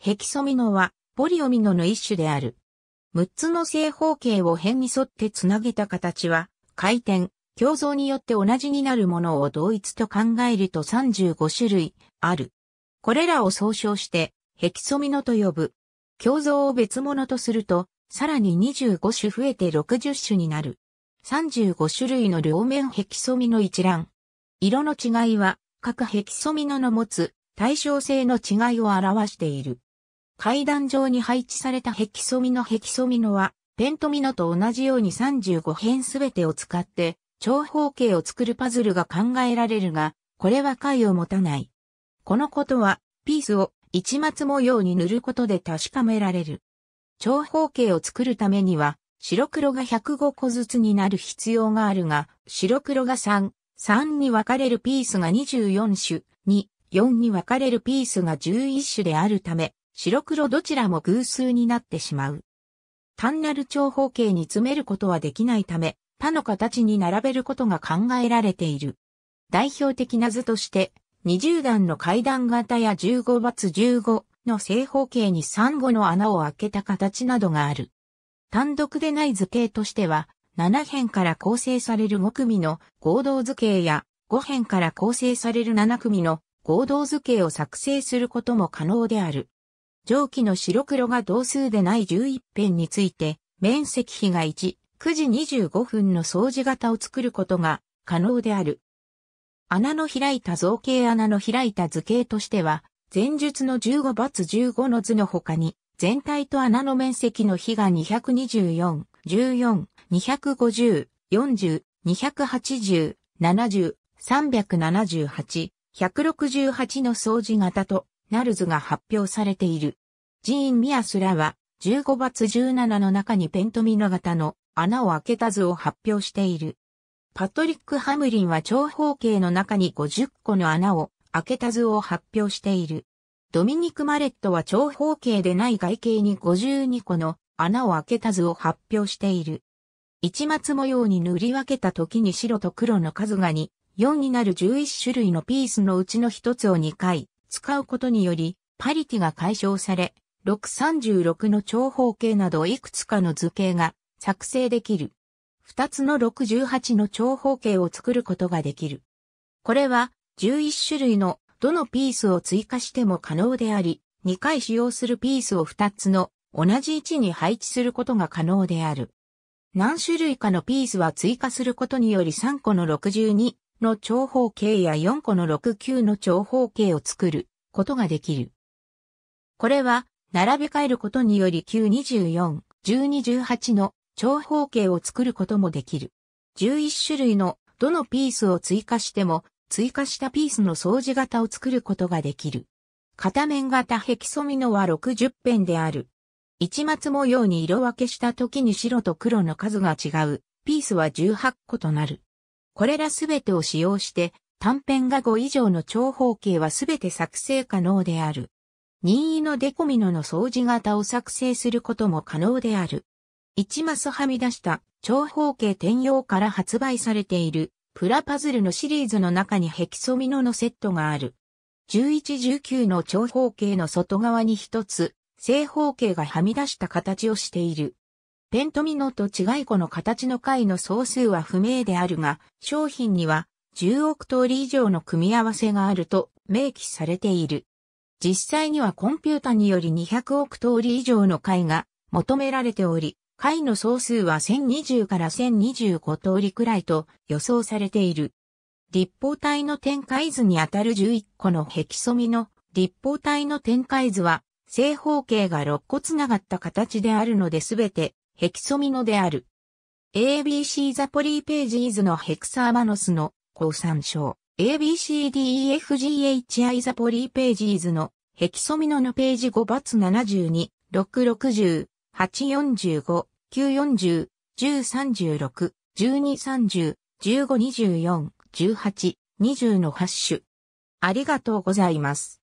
ヘキソミノは、ボリオミノの一種である。6つの正方形を辺に沿ってつなげた形は、回転、競像によって同じになるものを同一と考えると35種類ある。これらを総称して、ヘキソミノと呼ぶ。競像を別物とすると、さらに25種増えて60種になる。35種類の両面ヘキソミノ一覧。色の違いは、各ヘキソミノの持つ対称性の違いを表している。階段上に配置されたヘキソミノヘキソミノは、ペントミノと同じように35辺すべてを使って、長方形を作るパズルが考えられるが、これは解を持たない。このことは、ピースを一末模様に塗ることで確かめられる。長方形を作るためには、白黒が105個ずつになる必要があるが、白黒が3、3に分かれるピースが24種、2、4に分かれるピースが11種であるため、白黒どちらも偶数になってしまう。単なる長方形に詰めることはできないため、他の形に並べることが考えられている。代表的な図として、20段の階段型や15バツ15の正方形に3個の穴を開けた形などがある。単独でない図形としては、7辺から構成される5組の合同図形や、5辺から構成される7組の合同図形を作成することも可能である。上記の白黒が同数でない11辺について、面積比が1、9時25分の掃除型を作ることが可能である。穴の開いた造形穴の開いた図形としては、前述の15 × 15の図の他に、全体と穴の面積の比が224、14、250、40、280、70、378、168の掃除型とナルズが発表されている。ジーン・ミアスらは、15月17の中にペントミノ型の穴を開けた図を発表している。パトリック・ハムリンは長方形の中に50個の穴を開けた図を発表している。ドミニク・マレットは長方形でない外形に52個の穴を開けた図を発表している。一末模様に塗り分けた時に白と黒の数が2、4になる11種類のピースのうちの一つを2回、使うことにより、パリティが解消され、636の長方形などいくつかの図形が作成できる。2つの618の長方形を作ることができる。これは11種類のどのピースを追加しても可能であり、2回使用するピースを2つの同じ位置に配置することが可能である。何種類かのピースは追加することにより3個の62の長方形や4個の6級の長方形を作ることができる。これは、並び替えることにより9 24、12、18の長方形を作ることもできる。11種類のどのピースを追加しても、追加したピースの掃除型を作ることができる。片面型ヘキソミノは60辺である。一末模様に色分けした時に白と黒の数が違う、ピースは18個となる。これらすべてを使用して、短編が5以上の長方形はすべて作成可能である。任意のデコミノの掃除型を作成することも可能である。1マスはみ出した長方形転用から発売されているプラパズルのシリーズの中にヘキソミノのセットがある。1119の長方形の外側に一つ、正方形がはみ出した形をしている。ペントミノと違い子の形の解の総数は不明であるが、商品には10億通り以上の組み合わせがあると明記されている。実際にはコンピュータにより200億通り以上の解が求められており、解の総数は1020から1025通りくらいと予想されている。立方体の展開図にあたる11個のヘキソミの立方体の展開図は正方形が6個つながった形であるので全てヘキソミノである。ABC ザポリーページーズのヘクサーマノスの交参照。ABCDEFGHI ザポリーページーズのヘキソミノのページ5バツ72、660、845、940、1036、1230、1524、18、20のハッありがとうございます。